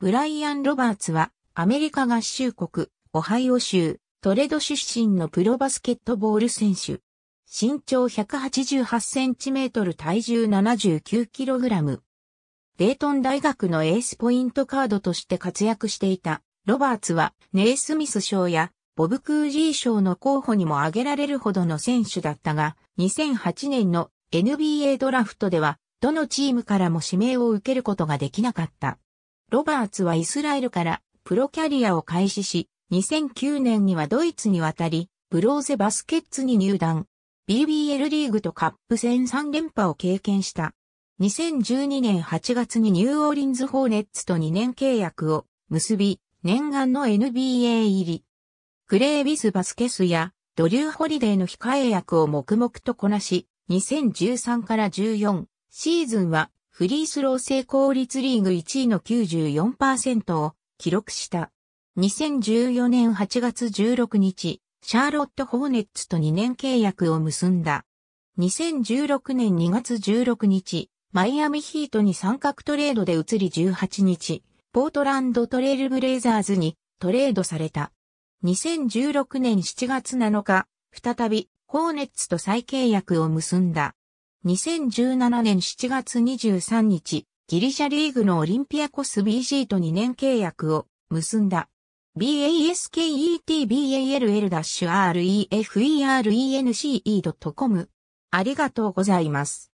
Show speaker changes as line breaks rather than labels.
ブ
ライアン・ロバーツは、アメリカ合衆国、オハイオ州、トレド出身のプロバスケットボール選手。身長188センチメートル体重79キログラム。レートン大学のエースポイントカードとして活躍していた、ロバーツは、ネイスミス賞や、ボブ・クージー賞の候補にも挙げられるほどの選手だったが、2008年の NBA ドラフトでは、どのチームからも指名を受けることができなかった。ロバーツはイスラエルからプロキャリアを開始し、2009年にはドイツに渡り、ブローゼバスケッツに入団。BBL リーグとカップ戦3連覇を経験した。2012年8月にニューオーリンズホーネッツと2年契約を結び、念願の NBA 入り。クレイビス・バスケスやドリュー・ホリデーの控え役を黙々とこなし、2013から14シーズンはフリースロー成功率リーグ1位の94%を記録した。2014年8月16日、シャーロット・ホーネッツと2年契約を結んだ。2016年2月16日、マイアミヒートに三角トレードで移り18日、ポートランドトレイルブレイザーズにトレードされた。2016年7月7日、再びホーネッツと再契約を結んだ。2017年7月23日、ギリシャリーグのオリンピアコス BG と2年契約を結んだ。basketball-ref.ence.com ありがとうございます。